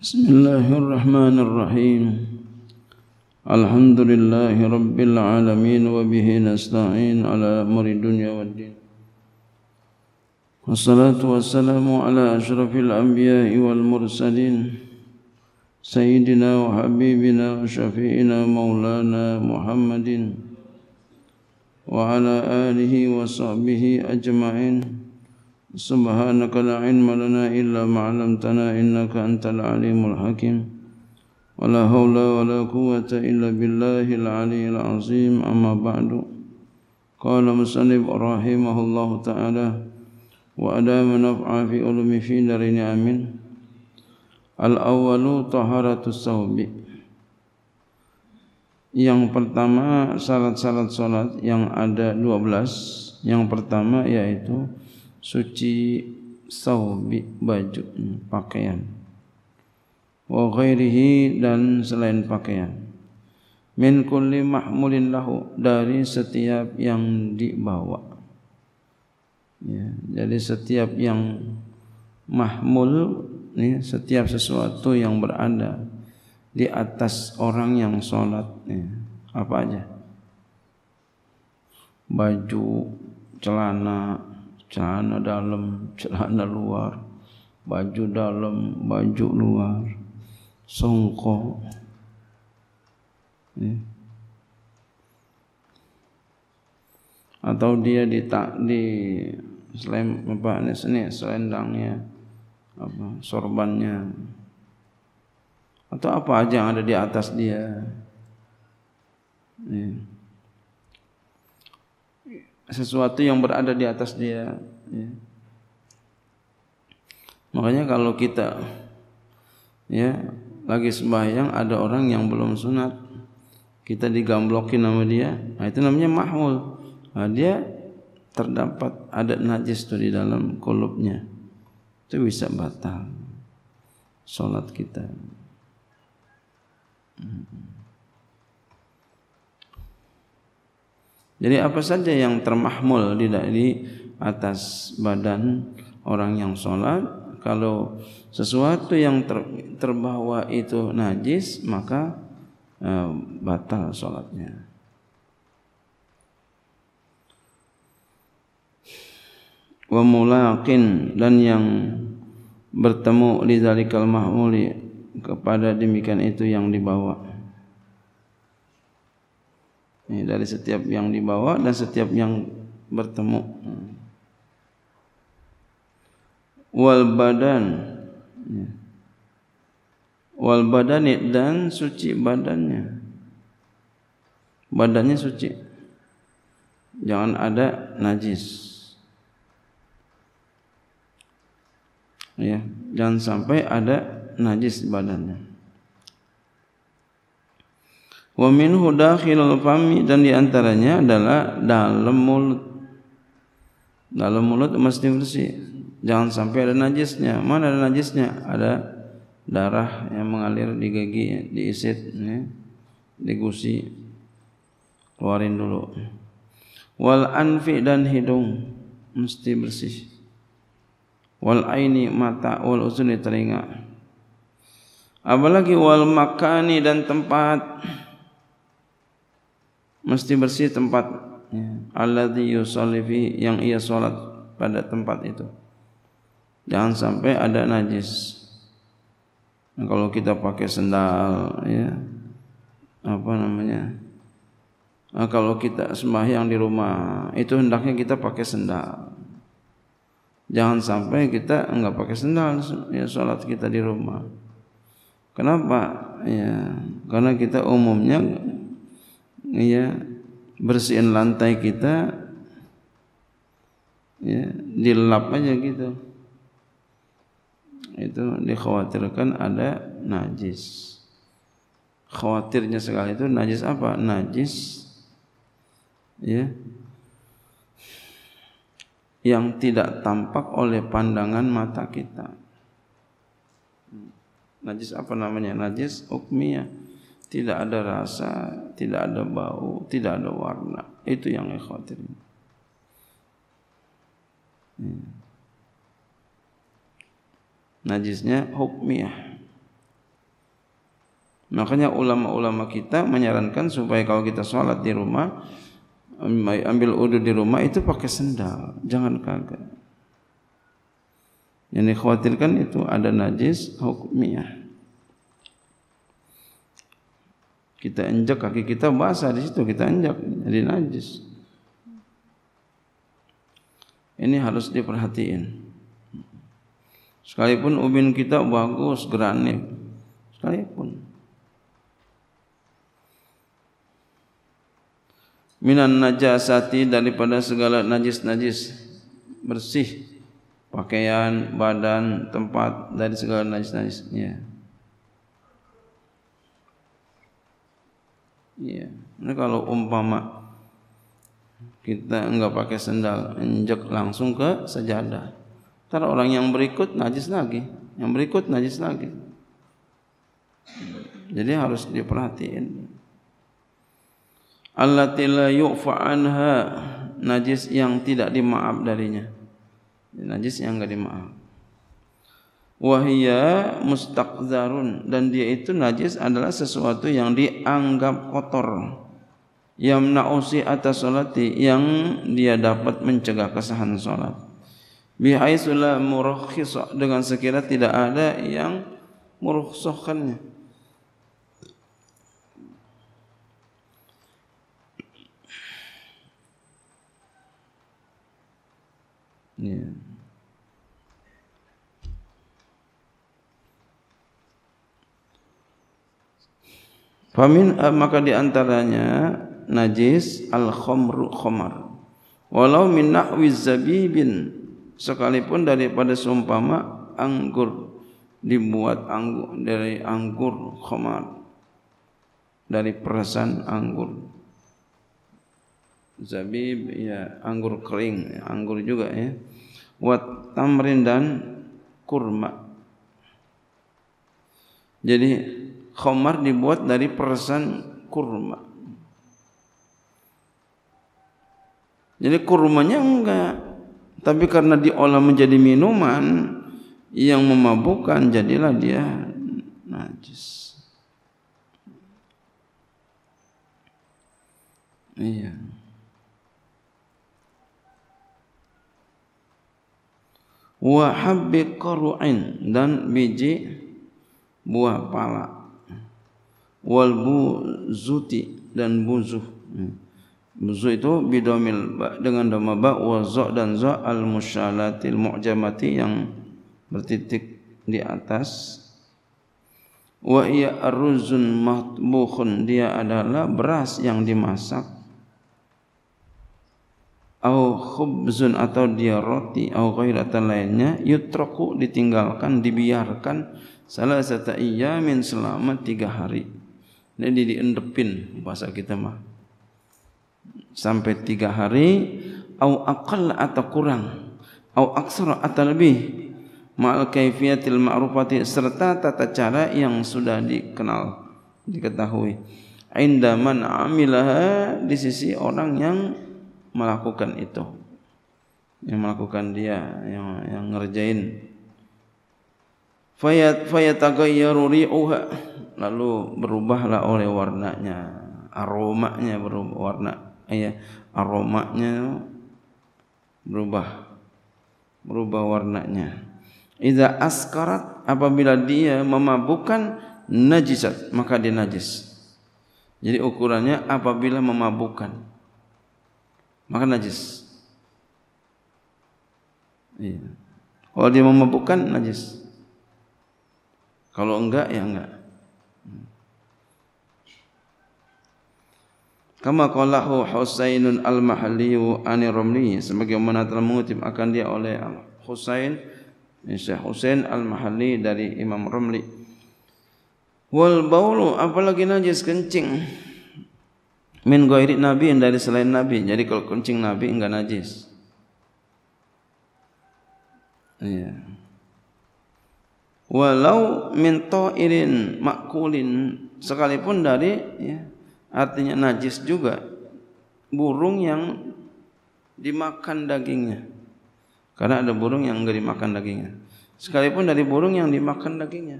بسم الله الرحمن الرحيم الحمد لله رب العالمين وبه نستعين على أمر الدنيا والدين والصلاة والسلام على أشرف الأنبياء والمرسلين سيدنا وحبيبنا وشفيعنا مولانا محمد وعلى آله وصحبه أجمعين سبحانك لا علم لنا إلا ما علمتنا إنك أنت العليم الحكيم ولا حول ولا قوة إلا بالله العلي العظيم أما بعد قال مسلم رحمه الله تعالى وأدام نفع في علم في دارين آمين الأول طهارة الثوب Yang pertama syarat-syarat solat yang ada 12 Yang pertama yaitu suci saubi baju hmm, pakaian wa ghairihi dan selain pakaian min kulli mahmulin lahu dari setiap yang dibawa ya, jadi setiap yang mahmul ini setiap sesuatu yang berada di atas orang yang salat ya, apa aja baju celana celana dalam, celana luar, baju dalam, baju luar, songkok. Ya. Atau dia di tak di selem apa ini seni selendangnya apa sorbannya atau apa aja yang ada di atas dia. Ya sesuatu yang berada di atas dia ya. makanya kalau kita ya lagi sembahyang ada orang yang belum sunat kita digamblokin nama dia nah, itu namanya mahmul nah, dia terdapat ada najis tu di dalam kolubnya itu bisa batal solat kita hmm Jadi apa saja yang termahmul di atas badan orang yang solat, kalau sesuatu yang ter, terbawa itu najis maka e, batal solatnya. Wa mulaqin dan yang bertemu li zalikal mahmuli kepada demikian itu yang dibawa. Ini dari setiap yang dibawa dan setiap yang bertemu. Wal badan. Ya. Wal badani dan suci badannya. Badannya suci. Jangan ada najis. Ya, jangan sampai ada najis badannya wa minhu dakhilul fami dan di antaranya adalah dalam mulut. Dalam mulut mesti bersih. Jangan sampai ada najisnya. Mana ada najisnya? Ada darah yang mengalir di gigi, di isit, ya. di gusi. Keluarin dulu. Wal anfi dan hidung mesti bersih. Wal aini mata wal usuni telinga. Apalagi wal makani dan Tempat mesti bersih tempat ya. alladhi yusalli fi yang ia salat pada tempat itu jangan sampai ada najis nah, kalau kita pakai sendal ya apa namanya nah, kalau kita sembahyang di rumah itu hendaknya kita pakai sendal jangan sampai kita enggak pakai sendal ya salat kita di rumah kenapa ya karena kita umumnya ya bersihin lantai kita ya dilap aja gitu itu dikhawatirkan ada najis khawatirnya sekali itu najis apa najis ya yang tidak tampak oleh pandangan mata kita najis apa namanya najis ukmiyah tidak ada rasa, tidak ada bau, tidak ada warna. Itu yang saya khawatir. Hmm. Najisnya hukmiyah. Makanya ulama-ulama kita menyarankan supaya kalau kita sholat di rumah, ambil udu di rumah itu pakai sendal, jangan kaget. Yang dikhawatirkan itu ada najis hukmiyah. kita injak kaki kita basah di situ kita injak jadi najis. Ini harus diperhatiin. Sekalipun ubin kita bagus granit, sekalipun. Minan najasati daripada segala najis-najis bersih pakaian, badan, tempat dari segala najis-najisnya. Yeah. Ya. Ini kalau umpama kita enggak pakai sendal, injek langsung ke sajadah. Ntar orang yang berikut najis lagi, yang berikut najis lagi. Jadi harus diperhatiin. Allati la yu'fa anha najis yang tidak dimaaf darinya. Najis yang enggak dimaaf wahia mustaqzarun dan dia itu najis adalah sesuatu yang dianggap kotor yang na'usi atas solat yang dia dapat mencegah kesahan solat bihai sulah murukhisa dengan sekiranya tidak ada yang murukhsahkannya Yeah. Famin eh, maka di antaranya najis al khomru khomar. Walau minak nahwi bin sekalipun daripada sumpama anggur dibuat anggur dari anggur khomar dari perasan anggur zabib ya anggur kering anggur juga ya wat tamrin dan kurma jadi khamar dibuat dari perasan kurma. Jadi kurmanya enggak, tapi karena diolah menjadi minuman yang memabukkan jadilah dia najis. Iya. Wa habbi qaru'in dan biji buah pala wal buzuti dan buzuh. Hmm. Buzuh itu bidomil dengan doma ba wa dan za al mushalatil mu'jamati yang bertitik di atas. Wa iya arruzun matbukhun dia adalah beras yang dimasak. Au khubzun atau dia roti au ghairatan lainnya yutraku ditinggalkan dibiarkan salah satu iya min selama tiga hari. Ini diendepin puasa kita mah. Sampai tiga hari au akal atau kurang au aksara atau lebih ma'al kaifiyatil ma'rufati serta tata cara yang sudah dikenal diketahui inda man amilaha di sisi orang yang melakukan itu yang melakukan dia yang yang ngerjain fayat fayatagayyaru ri'uha lalu berubahlah oleh warnanya aromanya berubah warna ya aromanya berubah berubah warnanya idza askarat apabila dia memabukkan najisat maka dia najis jadi ukurannya apabila memabukkan maka najis iya kalau dia memabukkan najis kalau enggak ya enggak Kama qalahu Husainun al-Mahalli Ani Romli sebagaimana telah mengutip akan dia oleh Husain eh, Syekh Husain al-Mahalli dari Imam Romli Wal baulu apalagi najis kencing min ghairi nabi dari selain nabi jadi kalau kencing nabi enggak najis Iya yeah walau min ta'irin makulin sekalipun dari ya, artinya najis juga burung yang dimakan dagingnya karena ada burung yang enggak dimakan dagingnya sekalipun dari burung yang dimakan dagingnya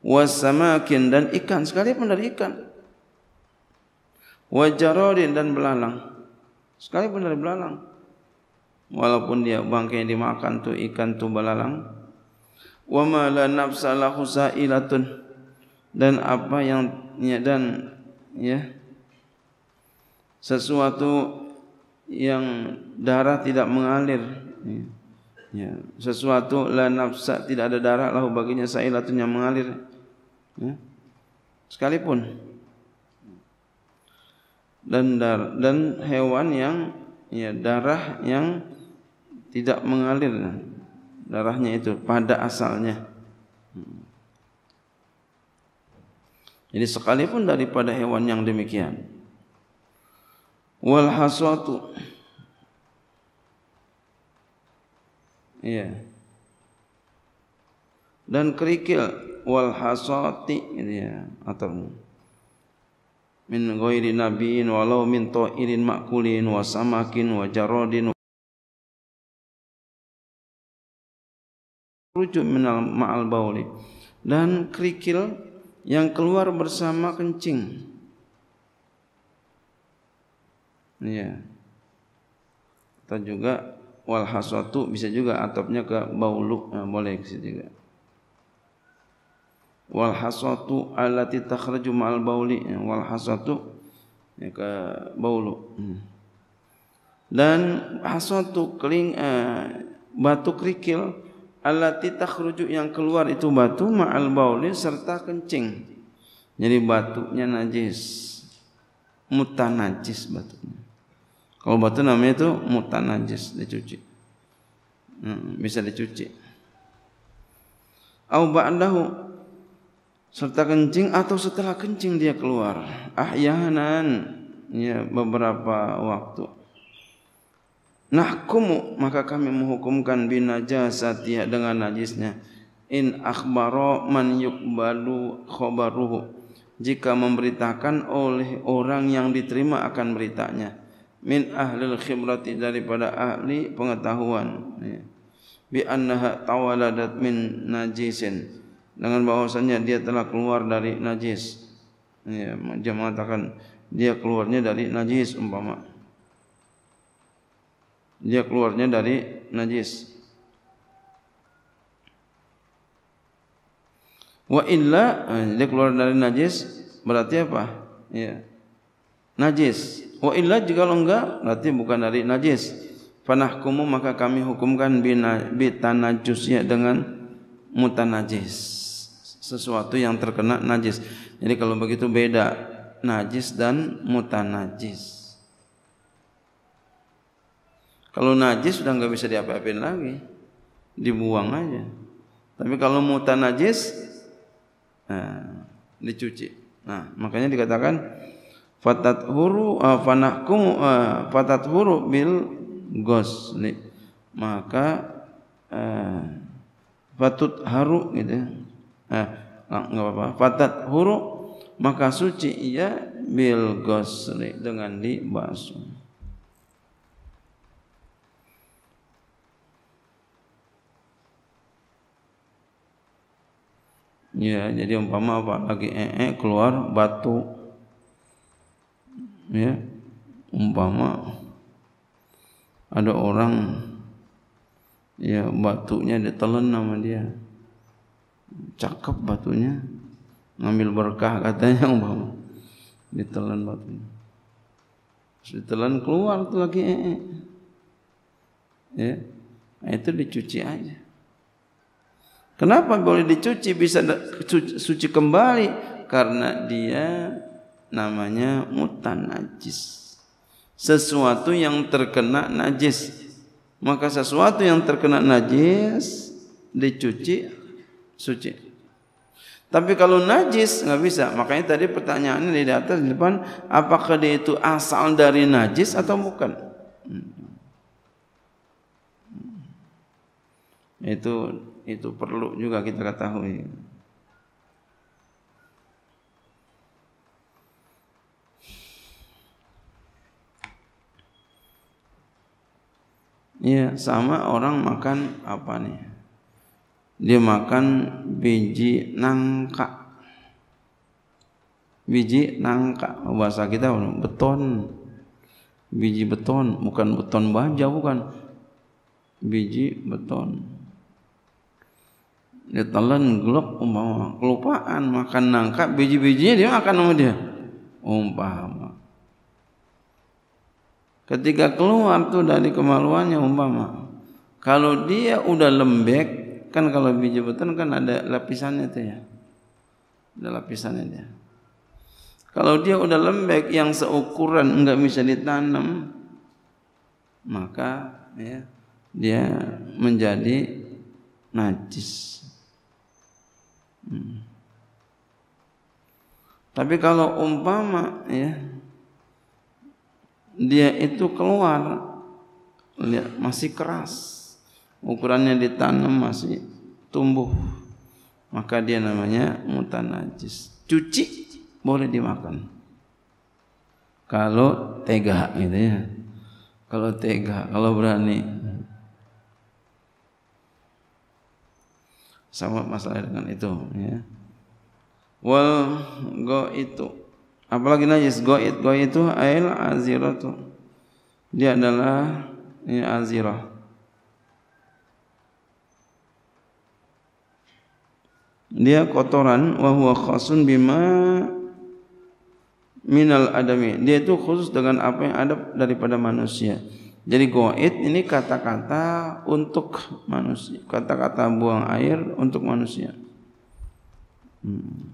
wasamakin dan ikan sekalipun dari ikan wajarodin dan belalang sekalipun dari belalang walaupun dia bangkai dimakan tuh ikan tuh belalang wa ma la nafsa lahu sa'ilatun dan apa yang ya, dan ya sesuatu yang darah tidak mengalir ya sesuatu la nafsa tidak ada darah lahu baginya sa'ilatun yang mengalir ya sekalipun dan dar, dan hewan yang ya darah yang tidak mengalir darahnya itu pada asalnya. Jadi sekalipun daripada hewan yang demikian. Wal haswatu. Iya. Dan kerikil wal haswati ini ya atau min ghairi nabiin walau min ta'irin makulin wa samakin wa jaradin rujuk minal ma'al bauli dan kerikil yang keluar bersama kencing. Ya. Atau juga wal haswatu bisa juga atapnya ke baulu nah, ya, boleh ke situ juga. Wal haswatu allati takhraju ma'al bauli ya, wal haswatu ya, ke baulu. Hmm. Dan haswatu kering eh, batu kerikil allati takhruju yang keluar itu batu ma'al bauli serta kencing. Jadi batunya najis. Mutan najis batunya. Kalau batu namanya itu mutan najis dicuci. Hmm, bisa dicuci. Au ba'dahu serta kencing atau setelah kencing dia keluar ahyanan ya beberapa waktu nahkumu maka kami menghukumkan binajasatia dengan najisnya in akhbara man yuqbalu khabaruhu jika memberitakan oleh orang yang diterima akan beritanya min ahlil khibrati daripada ahli pengetahuan ya. bi annaha tawaladat min najisin dengan bahwasanya dia telah keluar dari najis ya, dia mengatakan dia keluarnya dari najis umpama dia keluarnya dari najis. Wa illa eh, dia keluar dari najis berarti apa? Ya. Najis. Wa illa jika enggak berarti bukan dari najis. Fanahkumu maka kami hukumkan bina, bitanajus ya dengan mutanajis. Sesuatu yang terkena najis. Jadi kalau begitu beda najis dan mutanajis. najis. Kalau najis sudah nggak bisa diapa-apain lagi, dibuang aja. Tapi kalau mutan najis, nah, dicuci. Nah, makanya dikatakan fatat huru uh, eh, fanahkum eh, fatat huru bil gosli maka uh, eh, fatut haru gitu eh nggak apa-apa fatat huru maka suci ia bil gosli dengan dibasuh Ya, jadi umpama apa? Lagi ee -e keluar batu. Ya. Umpama ada orang ya batunya ditelan sama dia. Cakep batunya. Ngambil berkah katanya umpama. Ditelan batunya. Ditelan keluar tuh lagi ee -e. Ya. itu dicuci aja. Kenapa boleh dicuci bisa suci kembali? Karena dia namanya mutan najis. Sesuatu yang terkena najis. Maka sesuatu yang terkena najis dicuci suci. Tapi kalau najis nggak bisa. Makanya tadi pertanyaannya di atas di depan, apakah dia itu asal dari najis atau bukan? Hmm. Hmm. Itu itu perlu juga kita ketahui. Ya, sama orang makan apa nih? Dia makan biji nangka. Biji nangka, oh, bahasa kita beton. Biji beton, bukan beton baja bukan. Biji beton dia telan gelok umpama kelupaan makan nangka biji-bijinya dia makan sama dia umpama ketika keluar tuh dari kemaluannya umpama kalau dia udah lembek kan kalau biji beton kan ada lapisannya tuh ya ada lapisannya dia kalau dia udah lembek yang seukuran enggak bisa ditanam maka ya dia menjadi najis Hmm. Tapi kalau umpama ya dia itu keluar lihat masih keras ukurannya ditanam masih tumbuh maka dia namanya mutan najis cuci boleh dimakan kalau tega gitu ya kalau tega kalau berani sama masalah dengan itu ya. Wal go itu apalagi najis go it go itu ail tu. Dia adalah ini ya, azirah. Dia kotoran wa huwa khasun bima minal adami. Dia itu khusus dengan apa yang ada daripada manusia. Jadi goit ini kata-kata untuk manusia, kata-kata buang air untuk manusia. Hmm.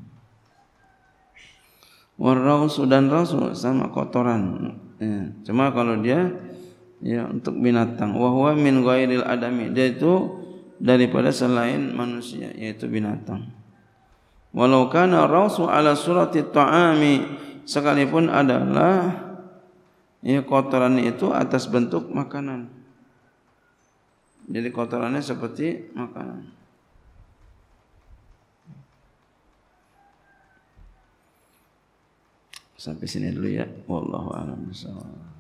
Warrausu dan rausu sama kotoran. Ya. Cuma kalau dia ya untuk binatang, Wahwah min goiril adami. Dia itu daripada selain manusia yaitu binatang. Walaukan kana ala surati ta'ami sekalipun adalah Ya, kotoran itu atas bentuk makanan. Jadi kotorannya seperti makanan. Sampai sini dulu ya. Wallahu a'lam bishawab.